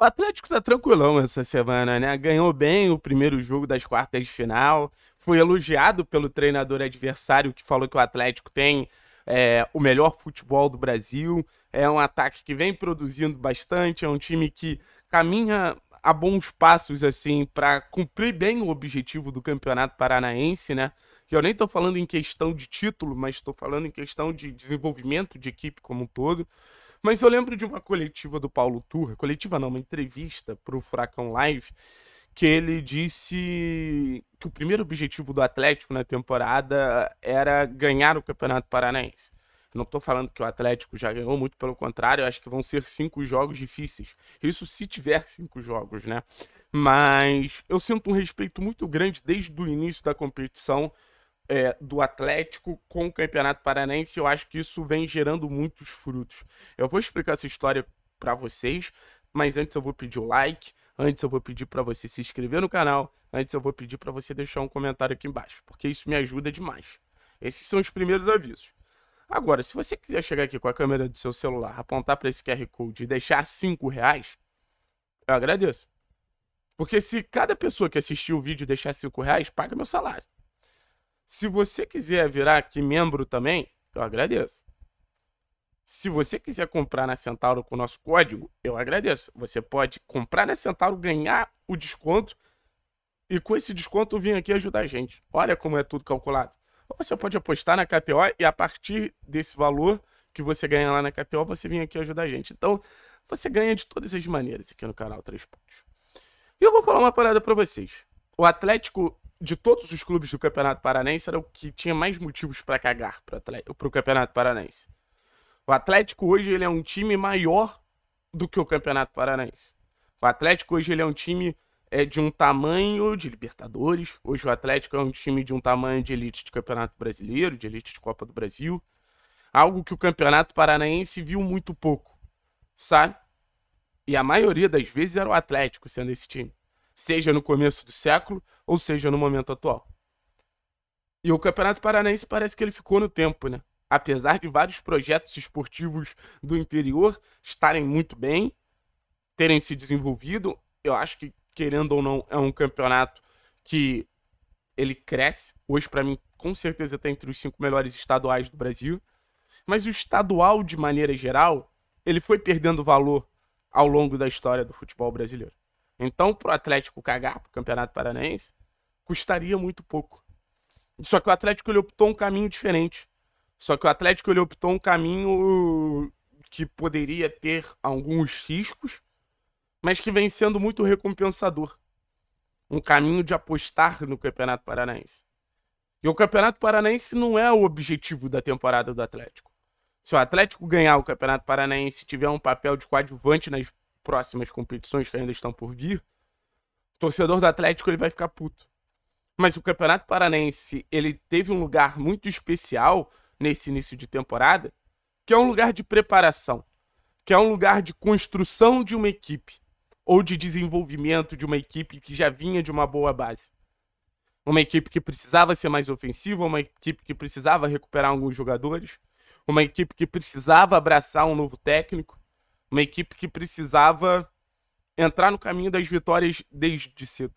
O Atlético tá tranquilão essa semana, né? Ganhou bem o primeiro jogo das quartas de final, foi elogiado pelo treinador adversário que falou que o Atlético tem é, o melhor futebol do Brasil, é um ataque que vem produzindo bastante, é um time que caminha a bons passos assim para cumprir bem o objetivo do Campeonato Paranaense, né? Eu nem estou falando em questão de título, mas estou falando em questão de desenvolvimento de equipe como um todo. Mas eu lembro de uma coletiva do Paulo Turra, coletiva não, uma entrevista para o Furacão Live, que ele disse que o primeiro objetivo do Atlético na temporada era ganhar o Campeonato Paranaense. não estou falando que o Atlético já ganhou, muito pelo contrário, eu acho que vão ser cinco jogos difíceis. Isso se tiver cinco jogos, né? Mas eu sinto um respeito muito grande desde o início da competição é, do Atlético com o Campeonato Paranaense, eu acho que isso vem gerando muitos frutos. Eu vou explicar essa história para vocês, mas antes eu vou pedir o like, antes eu vou pedir para você se inscrever no canal, antes eu vou pedir para você deixar um comentário aqui embaixo, porque isso me ajuda demais. Esses são os primeiros avisos. Agora, se você quiser chegar aqui com a câmera do seu celular, apontar para esse QR Code e deixar 5 reais, eu agradeço. Porque se cada pessoa que assistir o vídeo deixar 5 reais, paga meu salário. Se você quiser virar aqui membro também, eu agradeço. Se você quiser comprar na Centauro com o nosso código, eu agradeço. Você pode comprar na Centauro, ganhar o desconto e com esse desconto vir aqui ajudar a gente. Olha como é tudo calculado. Ou você pode apostar na KTO e a partir desse valor que você ganha lá na KTO, você vem aqui ajudar a gente. Então, você ganha de todas as maneiras aqui no canal 3 Pontos. E eu vou falar uma parada para vocês. O Atlético de todos os clubes do Campeonato Paranense, era o que tinha mais motivos para cagar para o Campeonato Paranense. O Atlético hoje ele é um time maior do que o Campeonato Paranense. O Atlético hoje ele é um time é, de um tamanho de Libertadores. Hoje o Atlético é um time de um tamanho de elite de Campeonato Brasileiro, de elite de Copa do Brasil. Algo que o Campeonato Paranaense viu muito pouco, sabe? E a maioria das vezes era o Atlético sendo esse time seja no começo do século, ou seja no momento atual. E o Campeonato Paranaense parece que ele ficou no tempo, né? Apesar de vários projetos esportivos do interior estarem muito bem, terem se desenvolvido, eu acho que, querendo ou não, é um campeonato que ele cresce. Hoje, para mim, com certeza está entre os cinco melhores estaduais do Brasil. Mas o estadual, de maneira geral, ele foi perdendo valor ao longo da história do futebol brasileiro. Então, para o Atlético cagar para o Campeonato Paranaense, custaria muito pouco. Só que o Atlético ele optou um caminho diferente. Só que o Atlético ele optou um caminho que poderia ter alguns riscos, mas que vem sendo muito recompensador. Um caminho de apostar no Campeonato Paranaense. E o Campeonato Paranaense não é o objetivo da temporada do Atlético. Se o Atlético ganhar o Campeonato Paranaense e tiver um papel de coadjuvante nas próximas competições que ainda estão por vir, o torcedor do Atlético ele vai ficar puto. Mas o Campeonato Paranense ele teve um lugar muito especial nesse início de temporada, que é um lugar de preparação, que é um lugar de construção de uma equipe ou de desenvolvimento de uma equipe que já vinha de uma boa base uma equipe que precisava ser mais ofensiva, uma equipe que precisava recuperar alguns jogadores, uma equipe que precisava abraçar um novo técnico. Uma equipe que precisava entrar no caminho das vitórias desde cedo.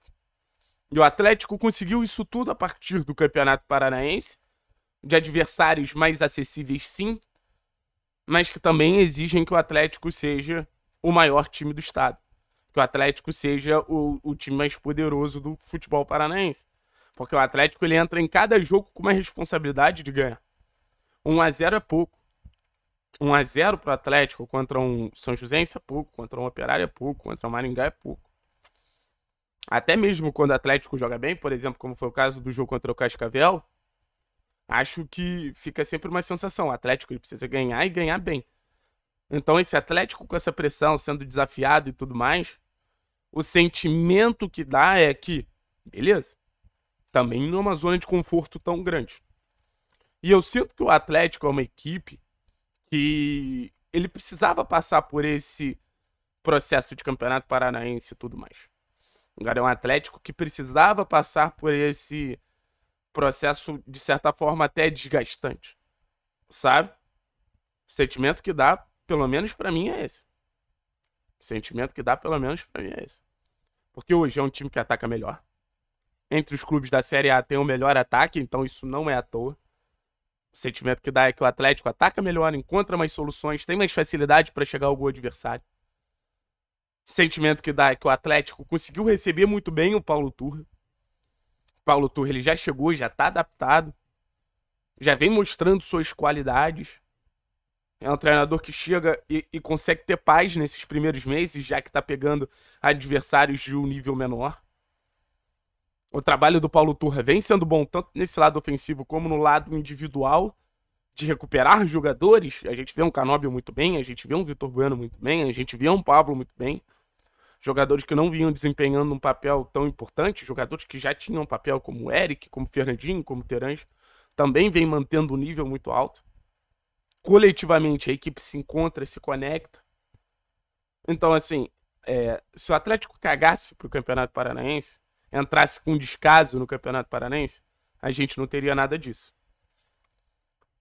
E o Atlético conseguiu isso tudo a partir do Campeonato Paranaense, de adversários mais acessíveis, sim, mas que também exigem que o Atlético seja o maior time do estado. Que o Atlético seja o, o time mais poderoso do futebol paranaense. Porque o Atlético ele entra em cada jogo com uma responsabilidade de ganhar. 1 a 0 é pouco. 1 a 0 para o Atlético contra um São José é pouco, contra um Operário é pouco, contra um Maringá é pouco. Até mesmo quando o Atlético joga bem, por exemplo, como foi o caso do jogo contra o Cascavel, acho que fica sempre uma sensação. O Atlético ele precisa ganhar e ganhar bem. Então, esse Atlético com essa pressão, sendo desafiado e tudo mais, o sentimento que dá é que, beleza, também não é uma zona de conforto tão grande. E eu sinto que o Atlético é uma equipe que ele precisava passar por esse processo de campeonato paranaense e tudo mais. O Galo é um Atlético que precisava passar por esse processo, de certa forma, até desgastante. Sabe? O sentimento que dá, pelo menos para mim, é esse. O sentimento que dá, pelo menos para mim, é esse. Porque hoje é um time que ataca melhor. Entre os clubes da Série A tem o melhor ataque, então isso não é à toa. O sentimento que dá é que o Atlético ataca melhor, encontra mais soluções, tem mais facilidade para chegar ao gol adversário. O sentimento que dá é que o Atlético conseguiu receber muito bem o Paulo Turra. O Paulo Turra ele já chegou, já está adaptado, já vem mostrando suas qualidades. É um treinador que chega e, e consegue ter paz nesses primeiros meses, já que está pegando adversários de um nível menor. O trabalho do Paulo Turra vem sendo bom tanto nesse lado ofensivo como no lado individual de recuperar jogadores. A gente vê um Canóbio muito bem, a gente vê um Vitor Bueno muito bem, a gente vê um Pablo muito bem. Jogadores que não vinham desempenhando um papel tão importante, jogadores que já tinham um papel como o Eric, como o Fernandinho, como o Terãs, também vem mantendo um nível muito alto. Coletivamente a equipe se encontra, se conecta. Então, assim, é, se o Atlético cagasse pro Campeonato Paranaense, entrasse com descaso no Campeonato Paranense, a gente não teria nada disso.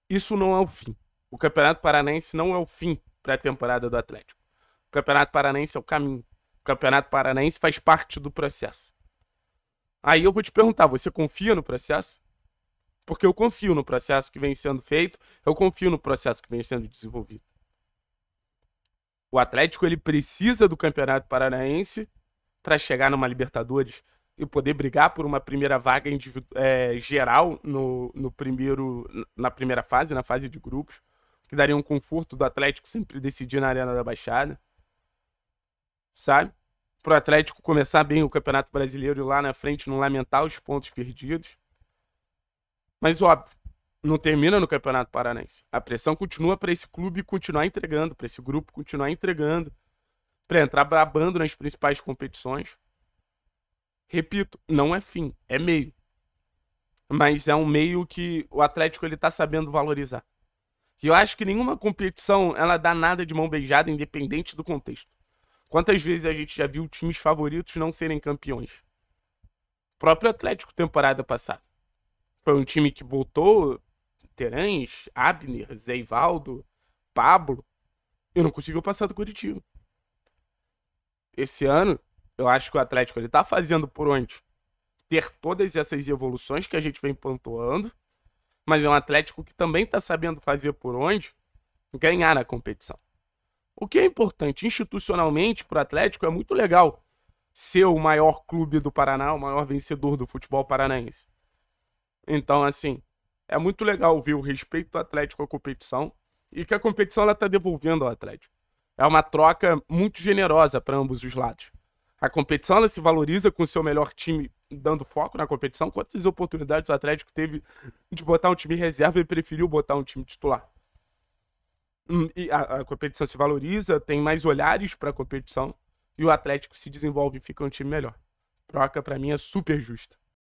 Isso não é o fim. O Campeonato Paranense não é o fim para a temporada do Atlético. O Campeonato Paranense é o caminho. O Campeonato Paranense faz parte do processo. Aí eu vou te perguntar, você confia no processo? Porque eu confio no processo que vem sendo feito, eu confio no processo que vem sendo desenvolvido. O Atlético ele precisa do Campeonato Paranaense para chegar numa Libertadores, e poder brigar por uma primeira vaga é, geral no, no primeiro, na primeira fase, na fase de grupos, que daria um conforto do Atlético sempre decidir na Arena da Baixada. Sabe? o Atlético começar bem o Campeonato Brasileiro e lá na frente não lamentar os pontos perdidos. Mas óbvio, não termina no Campeonato Paranaense. A pressão continua para esse clube continuar entregando, para esse grupo continuar entregando, para entrar brabando nas principais competições. Repito, não é fim, é meio. Mas é um meio que o Atlético ele tá sabendo valorizar. E eu acho que nenhuma competição ela dá nada de mão beijada, independente do contexto. Quantas vezes a gente já viu times favoritos não serem campeões? O próprio Atlético temporada passada. Foi um time que botou Terãs, Abner, Zeivaldo, Pablo, e não conseguiu passar do Curitiba. Esse ano, eu acho que o Atlético ele tá fazendo por onde ter todas essas evoluções que a gente vem pontuando, mas é um Atlético que também está sabendo fazer por onde ganhar na competição. O que é importante institucionalmente para o Atlético é muito legal ser o maior clube do Paraná, o maior vencedor do futebol paranaense. Então, assim, é muito legal ver o respeito do Atlético à competição e que a competição ela está devolvendo ao Atlético. É uma troca muito generosa para ambos os lados. A competição ela se valoriza com o seu melhor time dando foco na competição. Quantas oportunidades o Atlético teve de botar um time reserva e preferiu botar um time titular? Hum, e a, a competição se valoriza, tem mais olhares para a competição e o Atlético se desenvolve e fica um time melhor. Troca, para mim, é super justa.